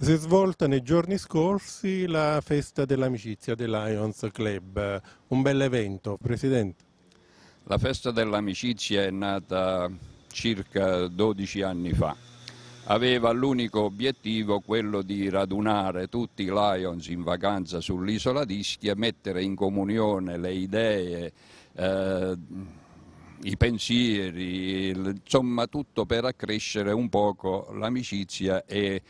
Si è svolta nei giorni scorsi la festa dell'amicizia dell'Ions Club, un bel evento, Presidente. La festa dell'amicizia è nata circa 12 anni fa. Aveva l'unico obiettivo quello di radunare tutti i Lions in vacanza sull'isola di Ischia, mettere in comunione le idee, eh, i pensieri, insomma tutto per accrescere un poco l'amicizia e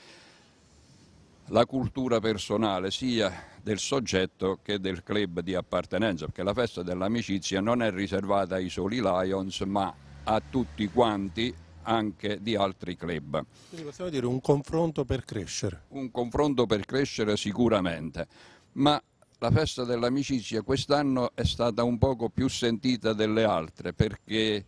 la cultura personale sia del soggetto che del club di appartenenza, perché la festa dell'amicizia non è riservata ai soli Lions, ma a tutti quanti anche di altri club. Quindi possiamo dire un confronto per crescere. Un confronto per crescere sicuramente, ma la festa dell'amicizia quest'anno è stata un poco più sentita delle altre perché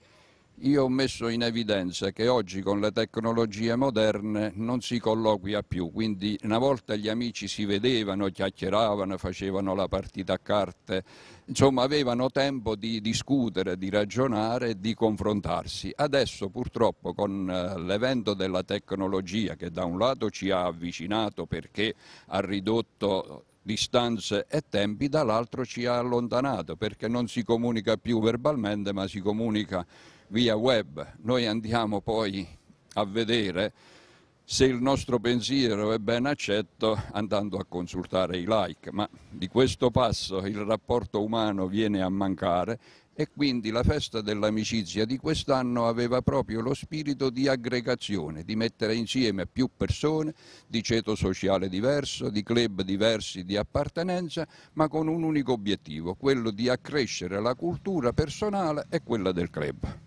io ho messo in evidenza che oggi con le tecnologie moderne non si colloquia più, quindi una volta gli amici si vedevano, chiacchieravano, facevano la partita a carte, insomma avevano tempo di discutere, di ragionare, di confrontarsi. Adesso purtroppo con eh, l'evento della tecnologia che da un lato ci ha avvicinato perché ha ridotto distanze e tempi, dall'altro ci ha allontanato perché non si comunica più verbalmente ma si comunica via web. Noi andiamo poi a vedere se il nostro pensiero è ben accetto andando a consultare i like, ma di questo passo il rapporto umano viene a mancare e quindi la festa dell'amicizia di quest'anno aveva proprio lo spirito di aggregazione, di mettere insieme più persone di ceto sociale diverso, di club diversi di appartenenza, ma con un unico obiettivo, quello di accrescere la cultura personale e quella del club.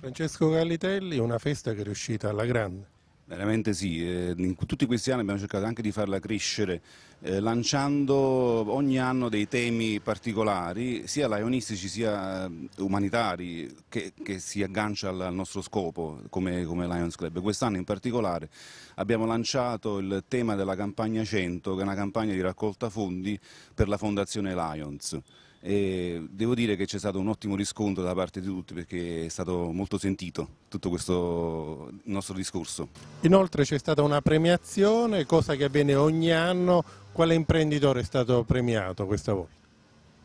Francesco Gallitelli, una festa che è riuscita alla grande. Veramente sì, eh, in tutti questi anni abbiamo cercato anche di farla crescere, eh, lanciando ogni anno dei temi particolari, sia laionistici sia eh, umanitari, che, che si aggancia al nostro scopo come, come Lions Club. Quest'anno in particolare abbiamo lanciato il tema della campagna 100, che è una campagna di raccolta fondi per la Fondazione Lions. E devo dire che c'è stato un ottimo riscontro da parte di tutti perché è stato molto sentito tutto questo nostro discorso. Inoltre c'è stata una premiazione, cosa che avviene ogni anno. Quale imprenditore è stato premiato questa volta?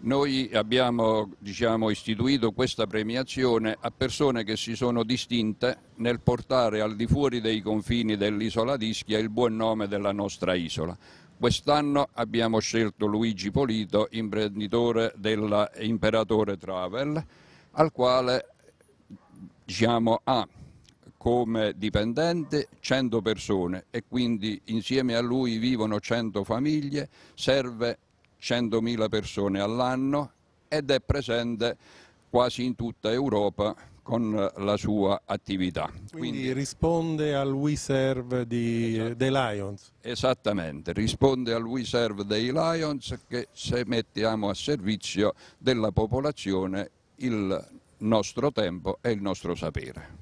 Noi abbiamo diciamo, istituito questa premiazione a persone che si sono distinte nel portare al di fuori dei confini dell'isola d'Ischia il buon nome della nostra isola. Quest'anno abbiamo scelto Luigi Polito, imprenditore dell'Imperatore Travel, al quale diciamo, ha come dipendente 100 persone e quindi insieme a lui vivono 100 famiglie, serve 100.000 persone all'anno ed è presente quasi in tutta Europa con la sua attività. Quindi, Quindi risponde al WeServe esatto, dei Lions? Esattamente, risponde al WeServe dei Lions che se mettiamo a servizio della popolazione il nostro tempo e il nostro sapere.